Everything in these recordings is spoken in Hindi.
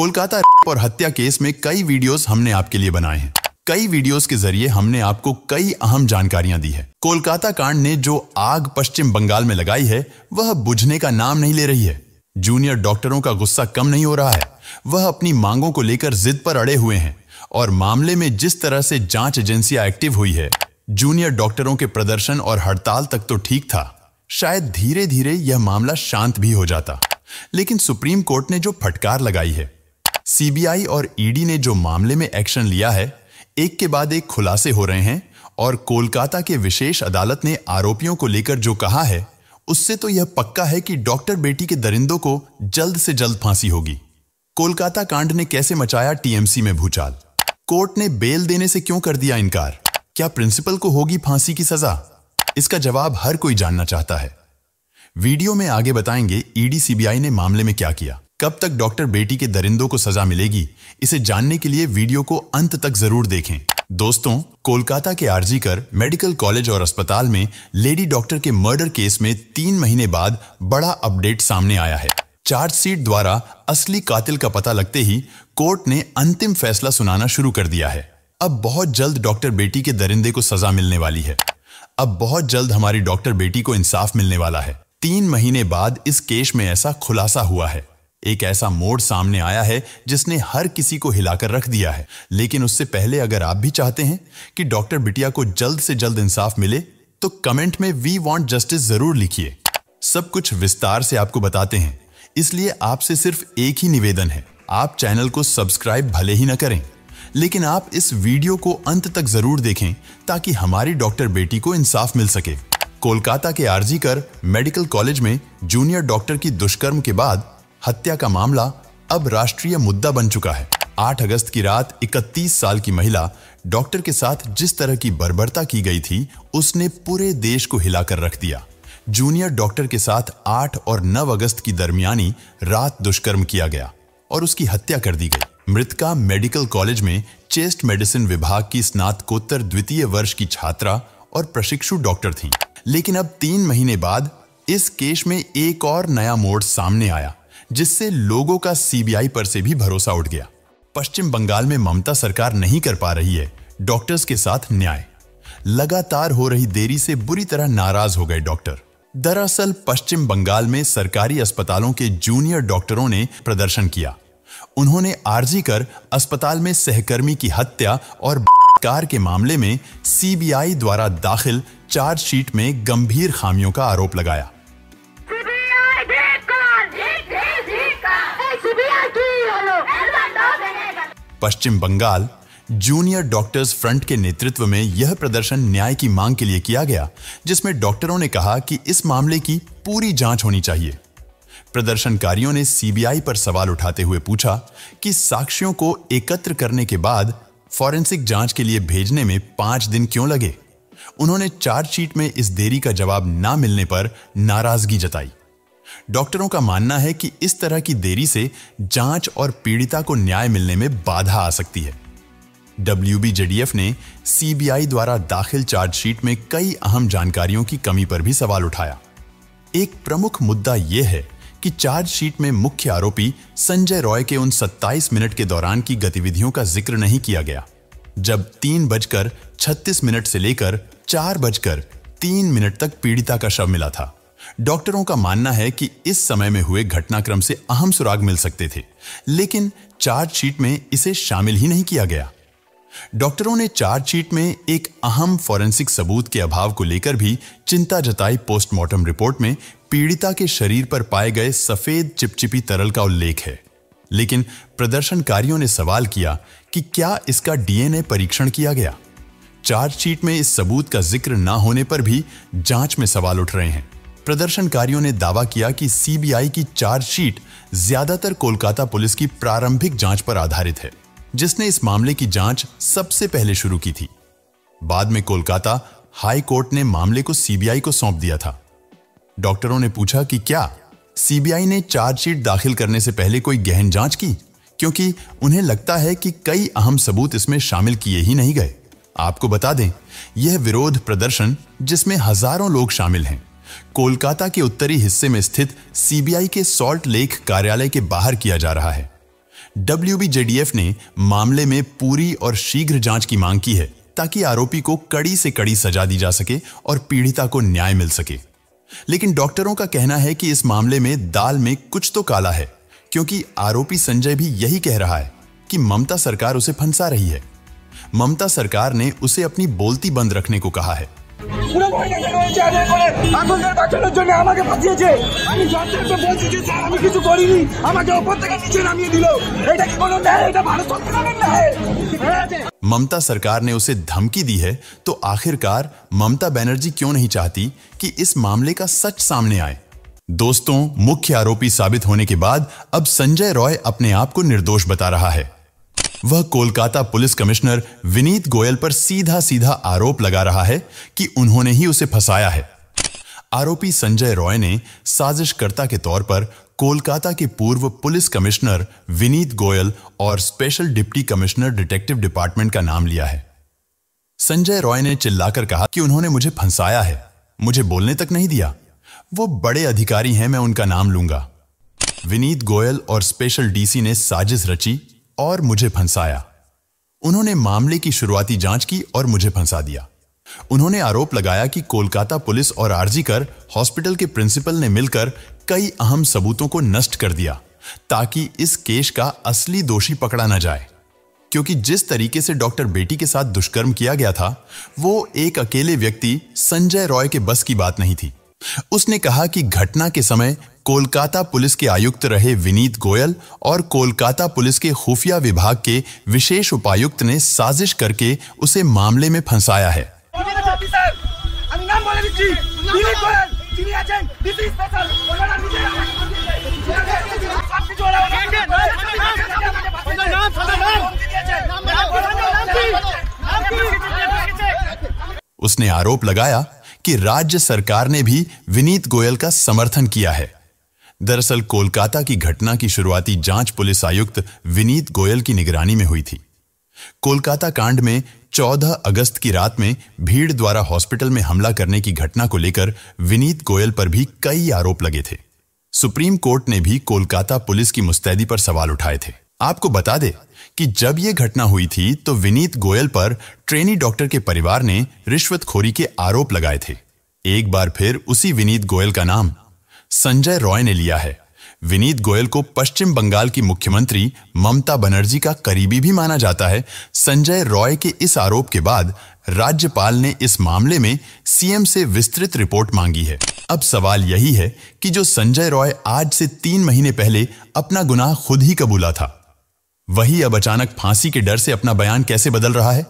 कोलकाता और हत्या केस में कई वीडियोस हमने आपके लिए बनाए हैं कई वीडियोस के जरिए हमने आपको कई अहम जानकारियां दी है कोलकाता कांड ने जो आग पश्चिम बंगाल में लगाई है वह बुझने का नाम नहीं ले रही है जूनियर डॉक्टरों का गुस्सा कम नहीं हो रहा है वह अपनी मांगों को लेकर जिद पर अड़े हुए हैं और मामले में जिस तरह से जांच एजेंसियां एक्टिव हुई है जूनियर डॉक्टरों के प्रदर्शन और हड़ताल तक तो ठीक था शायद धीरे धीरे यह मामला शांत भी हो जाता लेकिन सुप्रीम कोर्ट ने जो फटकार लगाई है सीबीआई और ईडी ने जो मामले में एक्शन लिया है एक के बाद एक खुलासे हो रहे हैं और कोलकाता के विशेष अदालत ने आरोपियों को लेकर जो कहा है उससे तो यह पक्का है कि डॉक्टर बेटी के दरिंदों को जल्द से जल्द फांसी होगी कोलकाता कांड ने कैसे मचाया टीएमसी में भूचाल कोर्ट ने बेल देने से क्यों कर दिया इनकार क्या प्रिंसिपल को होगी फांसी की सजा इसका जवाब हर कोई जानना चाहता है वीडियो में आगे बताएंगे ईडी सीबीआई ने मामले में क्या किया कब तक डॉक्टर बेटी के दरिंदों को सजा मिलेगी इसे जानने के लिए वीडियो को अंत तक जरूर देखें दोस्तों कोलकाता के आरजी कर मेडिकल कॉलेज और अस्पताल में लेडी डॉक्टर के मर्डर केस में तीन महीने बाद बड़ा अपडेट सामने आया है चार्जशीट द्वारा असली कातिल का पता लगते ही कोर्ट ने अंतिम फैसला सुनाना शुरू कर दिया है अब बहुत जल्द डॉक्टर बेटी के दरिंदे को सजा मिलने वाली है अब बहुत जल्द हमारी डॉक्टर बेटी को इंसाफ मिलने वाला है तीन महीने बाद इस केस में ऐसा खुलासा हुआ है एक ऐसा मोड़ सामने आया है जिसने हर किसी को हिलाकर रख दिया है लेकिन उससे पहले अगर आप भी चाहते हैं कि डॉक्टर बिटिया को जल्द से जल्द इंसाफ मिले तो कमेंट में वी वॉन्ट जस्टिस जरूर लिखिए सब कुछ विस्तार से आपको बताते हैं इसलिए आपसे सिर्फ एक ही निवेदन है आप चैनल को सब्सक्राइब भले ही न करें लेकिन आप इस वीडियो को अंत तक जरूर देखें ताकि हमारी डॉक्टर बेटी को इंसाफ मिल सके कोलकाता के आरजी कर मेडिकल कॉलेज में जूनियर डॉक्टर की दुष्कर्म के बाद हत्या का मामला अब राष्ट्रीय मुद्दा बन चुका है 8 अगस्त की रात 31 साल की महिला डॉक्टर के साथ जिस तरह की बर्बरता की गई थी उसने पूरे देश को हिलाकर रख दिया जूनियर डॉक्टर के साथ 8 और 9 अगस्त की दरमियानी रात दुष्कर्म किया गया और उसकी हत्या कर दी गई मृतका मेडिकल कॉलेज में चेस्ट मेडिसिन विभाग की स्नातकोत्तर द्वितीय वर्ष की छात्रा और प्रशिक्षु डॉक्टर थी लेकिन अब तीन महीने बाद इस केस में एक और नया मोड़ सामने आया जिससे लोगों का सीबीआई पर से भी भरोसा उठ गया पश्चिम बंगाल में ममता सरकार नहीं कर पा रही है डॉक्टर्स के साथ न्याय लगातार हो रही देरी से बुरी तरह नाराज हो गए डॉक्टर दरअसल पश्चिम बंगाल में सरकारी अस्पतालों के जूनियर डॉक्टरों ने प्रदर्शन किया उन्होंने आरजी कर अस्पताल में सहकर्मी की हत्या और बलात्कार के मामले में सीबीआई द्वारा दाखिल चार्जशीट में गंभीर खामियों का आरोप लगाया Paschim Bengal junior doctors front के नेतृत्व में यह प्रदर्शन न्याय की मांग के लिए किया गया जिसमें डॉक्टरों ने कहा कि इस मामले की पूरी जांच होनी चाहिए प्रदर्शनकारियों ने सीबीआई पर सवाल उठाते हुए पूछा कि साक्षियों को एकत्र करने के बाद फॉरेंसिक जांच के लिए भेजने में पांच दिन क्यों लगे उन्होंने चार्जशीट में इस देरी का जवाब ना मिलने पर नाराजगी जताई डॉक्टरों का मानना है कि इस तरह की देरी से जांच और पीड़िता को न्याय मिलने में बाधा आ सकती है डब्ल्यू ने सीबीआई द्वारा दाखिल चार्जशीट में कई अहम जानकारियों की कमी पर भी सवाल उठाया एक प्रमुख मुद्दा यह है कि चार्जशीट में मुख्य आरोपी संजय रॉय के उन 27 मिनट के दौरान की गतिविधियों का जिक्र नहीं किया गया जब तीन बजकर छत्तीस मिनट से लेकर चार बजकर तीन मिनट तक पीड़िता का शव मिला था डॉक्टरों का मानना है कि इस समय में हुए घटनाक्रम से अहम सुराग मिल सकते थे लेकिन चार्जशीट में इसे शामिल ही नहीं किया गया डॉक्टरों ने चार्जशीट में एक अहम फॉरेंसिक सबूत के अभाव को लेकर भी चिंता जताई पोस्टमार्टम रिपोर्ट में पीड़िता के शरीर पर पाए गए सफेद चिपचिपी तरल का उल्लेख है लेकिन प्रदर्शनकारियों ने सवाल किया कि क्या इसका डीएनए परीक्षण किया गया चार्जशीट में इस सबूत का जिक्र ना होने पर भी जांच में सवाल उठ रहे हैं प्रदर्शनकारियों ने दावा किया कि सीबीआई की चार्जशीट ज्यादातर कोलकाता पुलिस की प्रारंभिक जांच पर आधारित है जिसने इस मामले की जांच सबसे पहले शुरू की थी बाद में कोलकाता हाई कोर्ट ने मामले को सीबीआई को सौंप दिया था डॉक्टरों ने पूछा कि क्या सीबीआई ने चार्जशीट दाखिल करने से पहले कोई गहन जांच की क्योंकि उन्हें लगता है कि कई अहम सबूत इसमें शामिल किए ही नहीं गए आपको बता दें यह विरोध प्रदर्शन जिसमें हजारों लोग शामिल हैं कोलकाता के उत्तरी हिस्से में स्थित सीबीआई के सॉल्ट लेक कार्यालय के बाहर किया जा रहा है डब्ल्यू ने मामले में पूरी और शीघ्र जांच की मांग की है ताकि आरोपी को कड़ी से कड़ी सजा दी जा सके और पीड़िता को न्याय मिल सके लेकिन डॉक्टरों का कहना है कि इस मामले में दाल में कुछ तो काला है क्योंकि आरोपी संजय भी यही कह रहा है कि ममता सरकार उसे फंसा रही है ममता सरकार ने उसे अपनी बोलती बंद रखने को कहा है ममता सरकार ने उसे धमकी दी है तो आखिरकार ममता बनर्जी क्यों नहीं चाहती कि इस मामले का सच सामने आए दोस्तों मुख्य आरोपी साबित होने के बाद अब संजय रॉय अपने आप को निर्दोष बता रहा है वह कोलकाता पुलिस कमिश्नर विनीत गोयल पर सीधा सीधा आरोप लगा रहा है कि उन्होंने ही उसे फंसाया है आरोपी संजय रॉय ने साजिशकर्ता के तौर पर कोलकाता के पूर्व पुलिस कमिश्नर विनीत गोयल और special deputy commissioner detective department का नाम लिया है संजय रॉय ने चिल्लाकर कहा कि उन्होंने मुझे फंसाया है मुझे बोलने तक नहीं दिया वो बड़े अधिकारी हैं मैं उनका नाम लूंगा विनीत गोयल और स्पेशल डीसी ने साजिश रची और मुझे फंसाया उन्होंने मामले की शुरुआती जांच की और मुझे फंसा दिया उन्होंने आरोप लगाया कि कोलकाता पुलिस और आरजी कर हॉस्पिटल के प्रिंसिपल ने मिलकर कई अहम सबूतों को नष्ट कर दिया ताकि इस केस का असली दोषी पकड़ा ना जाए क्योंकि जिस तरीके से डॉक्टर बेटी के साथ दुष्कर्म किया गया था वो एक अकेले व्यक्ति संजय रॉय के बस की बात नहीं थी उसने कहा कि घटना के समय कोलकाता पुलिस के आयुक्त रहे विनीत गोयल और कोलकाता पुलिस के खुफिया विभाग के विशेष उपायुक्त ने साजिश करके उसे मामले में फंसाया है तो उसने आरोप लगाया कि राज्य सरकार ने भी विनीत गोयल का समर्थन किया है दरअसल कोलकाता की घटना की शुरुआती जांच पुलिस आयुक्त विनीत गोयल की निगरानी में हुई थी कोलकाता कांड में 14 अगस्त की रात में भीड़ द्वारा हॉस्पिटल में हमला करने की घटना को लेकर विनीत गोयल पर भी कई आरोप लगे थे सुप्रीम कोर्ट ने भी कोलकाता पुलिस की मुस्तैदी पर सवाल उठाए थे आपको बता दे कि जब यह घटना हुई थी तो विनीत गोयल पर ट्रेनी डॉक्टर के परिवार ने रिश्वतखोरी के आरोप लगाए थे एक बार फिर उसी विनीत गोयल का नाम संजय रॉय ने लिया है विनीत गोयल को पश्चिम बंगाल की मुख्यमंत्री ममता बनर्जी का करीबी भी माना जाता है संजय रॉय के इस आरोप के बाद राज्यपाल ने इस मामले में सीएम से विस्तृत रिपोर्ट मांगी है अब सवाल यही है कि जो संजय रॉय आज से तीन महीने पहले अपना गुनाह खुद ही कबूला था वही अब अचानक फांसी के डर से अपना बयान कैसे बदल रहा है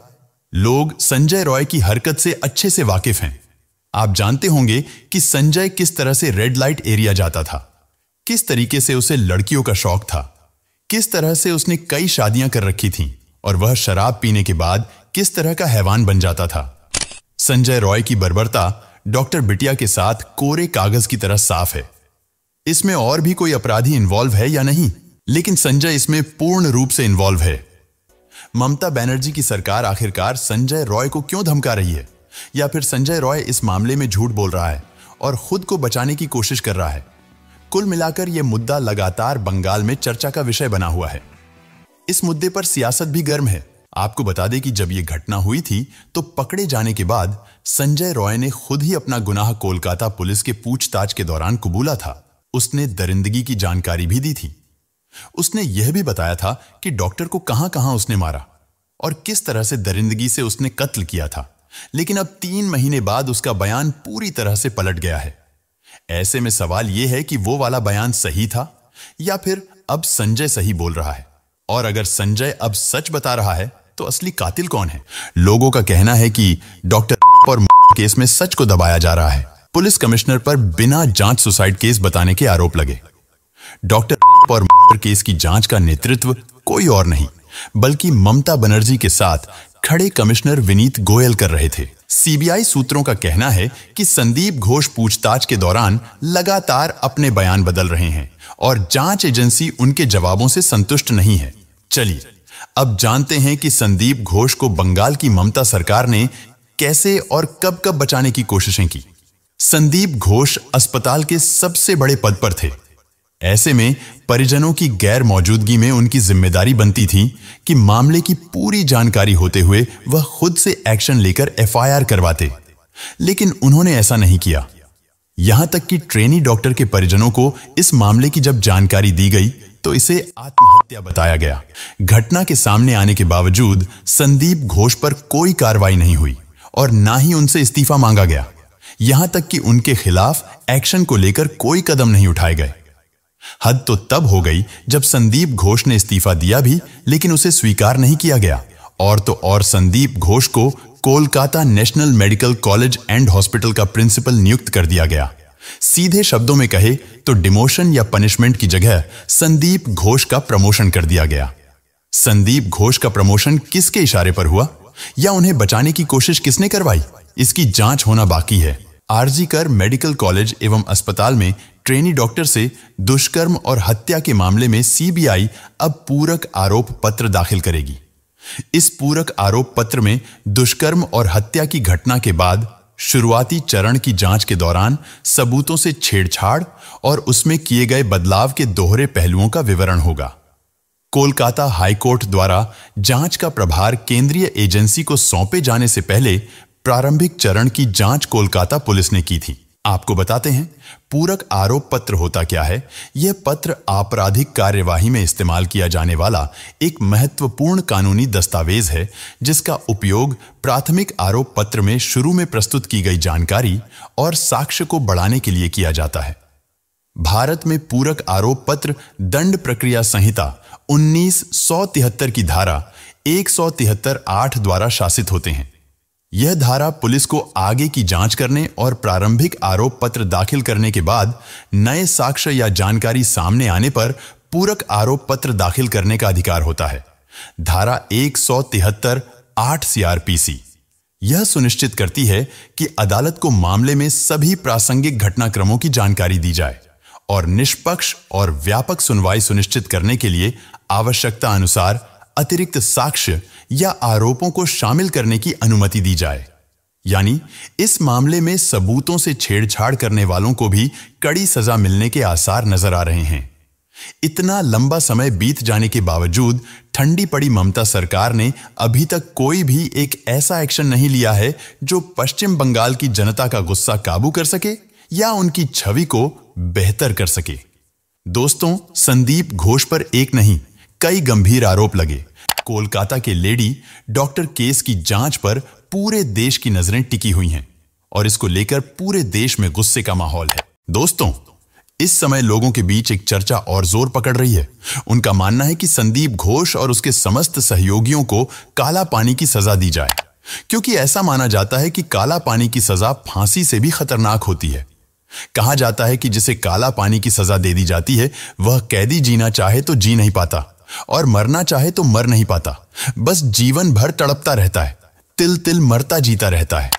लोग संजय रॉय की हरकत से अच्छे से वाकिफ हैं आप जानते होंगे कि संजय किस तरह से रेड लाइट एरिया जाता था किस तरीके से उसे लड़कियों का शौक था किस तरह से उसने कई शादियां कर रखी थीं और वह शराब पीने के बाद किस तरह का हैवान बन जाता था संजय रॉय की बर्बरता डॉक्टर बिटिया के साथ कोरे कागज की तरह साफ है इसमें और भी कोई अपराधी इन्वॉल्व है या नहीं लेकिन संजय इसमें पूर्ण रूप से इन्वॉल्व है ममता बैनर्जी की सरकार आखिरकार संजय रॉय को क्यों धमका रही है या फिर संजय रॉय इस मामले में झूठ बोल रहा है और खुद को बचाने की कोशिश कर रहा है कुल मिलाकर यह मुद्दा लगातार बंगाल में चर्चा का विषय बना हुआ है इस मुद्दे पर सियासत भी गर्म है आपको बता दें कि जब यह घटना हुई थी तो पकड़े जाने के बाद संजय रॉय ने खुद ही अपना गुनाह कोलकाता पुलिस के पूछताछ के दौरान कबूला था उसने दरिंदगी की जानकारी भी दी थी उसने यह भी बताया था कि डॉक्टर को कहां कहां उसने मारा और किस तरह से दरिंदगी से उसने कत्ल किया था लेकिन अब तीन महीने बाद उसका बयान पूरी तरह से पलट गया है ऐसे में सवाल यह है कि वो वाला बयान सही था या फिर अब संजय सही बोल रहा है और अगर संजय अब सच बता रहा है तो असली कातिल कौन है लोगों का कहना है कि डॉक्टर और केस में सच को दबाया जा रहा है पुलिस कमिश्नर पर बिना जांच सुसाइड केस बताने के आरोप लगे डॉक्टर और मर्डर केस की जांच का नेतृत्व कोई और नहीं बल्कि ममता बनर्जी के साथ खड़े कमिश्नर विनीत गोयल कर रहे थे सीबीआई सूत्रों का कहना है कि संदीप घोष पूछताछ के दौरान लगातार अपने बयान बदल रहे हैं और जांच एजेंसी उनके जवाबों से संतुष्ट नहीं है चलिए अब जानते हैं कि संदीप घोष को बंगाल की ममता सरकार ने कैसे और कब कब बचाने की कोशिशें की संदीप घोष अस्पताल के सबसे बड़े पद पर थे ऐसे में परिजनों की गैर मौजूदगी में उनकी जिम्मेदारी बनती थी कि मामले की पूरी जानकारी होते हुए वह खुद से एक्शन लेकर एफआईआर करवाते लेकिन उन्होंने ऐसा नहीं किया यहां तक कि ट्रेनी डॉक्टर के परिजनों को इस मामले की जब जानकारी दी गई तो इसे आत्महत्या बताया गया घटना के सामने आने के बावजूद संदीप घोष पर कोई कार्रवाई नहीं हुई और ना ही उनसे इस्तीफा मांगा गया यहां तक कि उनके खिलाफ एक्शन को लेकर कोई कदम नहीं उठाए गए हद तो तब हो गई जब संदीप घोष ने इस्तीफा दिया भी लेकिन उसे स्वीकार नहीं किया गया और तो और संदीप घोष को Kolkata national medical college and hospital का प्रिंसिपल नियुक्त कर दिया गया सीधे शब्दों में कहे तो डिमोशन या पनिशमेंट की जगह संदीप घोष का प्रमोशन कर दिया गया संदीप घोष का प्रमोशन किसके इशारे पर हुआ या उन्हें बचाने की कोशिश किसने करवाई इसकी जांच होना बाकी है आरजी कर मेडिकल कॉलेज एवं अस्पताल में ट्रेनी डॉक्टर से दुष्कर्म और हत्या के मामले में सीबीआई अब पूरक आरोप पत्र दाखिल करेगी इस पूरक आरोप पत्र में दुष्कर्म और हत्या की घटना के बाद शुरुआती चरण की जांच के दौरान सबूतों से छेड़छाड़ और उसमें किए गए बदलाव के दोहरे पहलुओं का विवरण होगा कोलकाता हाईकोर्ट द्वारा जांच का प्रभार केंद्रीय एजेंसी को सौंपे जाने से पहले प्रारंभिक चरण की जांच कोलकाता पुलिस ने की थी आपको बताते हैं पूरक आरोप पत्र होता क्या है यह पत्र आपराधिक कार्यवाही में इस्तेमाल किया जाने वाला एक महत्वपूर्ण कानूनी दस्तावेज है जिसका उपयोग प्राथमिक आरोप पत्र में शुरू में प्रस्तुत की गई जानकारी और साक्ष्य को बढ़ाने के लिए किया जाता है भारत में पूरक आरोप पत्र दंड प्रक्रिया संहिता उन्नीस की धारा एक द्वारा शासित होते हैं यह धारा पुलिस को आगे की जांच करने और प्रारंभिक आरोप पत्र दाखिल करने के बाद नए साक्ष्य या जानकारी सामने आने पर पूरक आरोप पत्र दाखिल करने का अधिकार होता है धारा एक सौ तिहत्तर आठ सीआरपीसी यह सुनिश्चित करती है कि अदालत को मामले में सभी प्रासंगिक घटनाक्रमों की जानकारी दी जाए और निष्पक्ष और व्यापक सुनवाई सुनिश्चित करने के लिए आवश्यकता अनुसार अतिरिक्त साक्ष्य या आरोपों को शामिल करने की अनुमति दी जाए यानी इस मामले में सबूतों से छेड़छाड़ करने वालों को भी कड़ी सजा मिलने के आसार नजर आ रहे हैं इतना लंबा समय बीत जाने के बावजूद ठंडी पड़ी ममता सरकार ने अभी तक कोई भी एक ऐसा एक्शन नहीं लिया है जो पश्चिम बंगाल की जनता का गुस्सा काबू कर सके या उनकी छवि को बेहतर कर सके दोस्तों संदीप घोष पर एक नहीं कई गंभीर आरोप लगे कोलकाता के लेडी डॉक्टर केस की जांच पर पूरे देश की नजरें टिकी हुई हैं और इसको लेकर पूरे देश में गुस्से का माहौल है दोस्तों इस समय लोगों के बीच एक चर्चा और जोर पकड़ रही है उनका मानना है कि संदीप घोष और उसके समस्त सहयोगियों को काला पानी की सजा दी जाए क्योंकि ऐसा माना जाता है कि काला पानी की सजा फांसी से भी खतरनाक होती है कहा जाता है कि जिसे काला पानी की सजा दे दी जाती है वह कैदी जीना चाहे तो जी नहीं पाता और मरना चाहे तो मर नहीं पाता बस जीवन भर तड़पता रहता है तिल तिल मरता जीता रहता है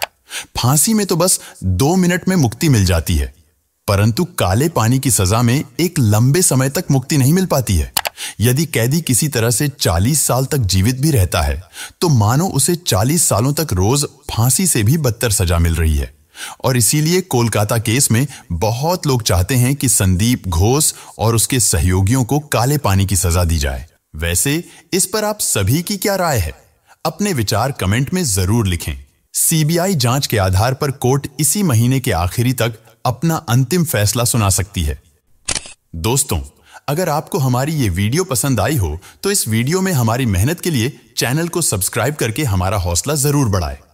फांसी में तो बस दो मिनट में मुक्ति मिल जाती है परंतु काले पानी की सजा में एक लंबे समय तक मुक्ति नहीं मिल पाती है यदि कैदी किसी तरह से 40 साल तक जीवित भी रहता है तो मानो उसे 40 सालों तक रोज फांसी से भी बदतर सजा मिल रही है और इसीलिए कोलकाता केस में बहुत लोग चाहते हैं कि संदीप घोष और उसके सहयोगियों को काले पानी की सजा दी जाए वैसे इस पर आप सभी की क्या राय है अपने विचार कमेंट में जरूर लिखें सीबीआई जांच के आधार पर कोर्ट इसी महीने के आखिरी तक अपना अंतिम फैसला सुना सकती है दोस्तों अगर आपको हमारी ये वीडियो पसंद आई हो तो इस वीडियो में हमारी मेहनत के लिए चैनल को सब्सक्राइब करके हमारा हौसला जरूर बढ़ाएं।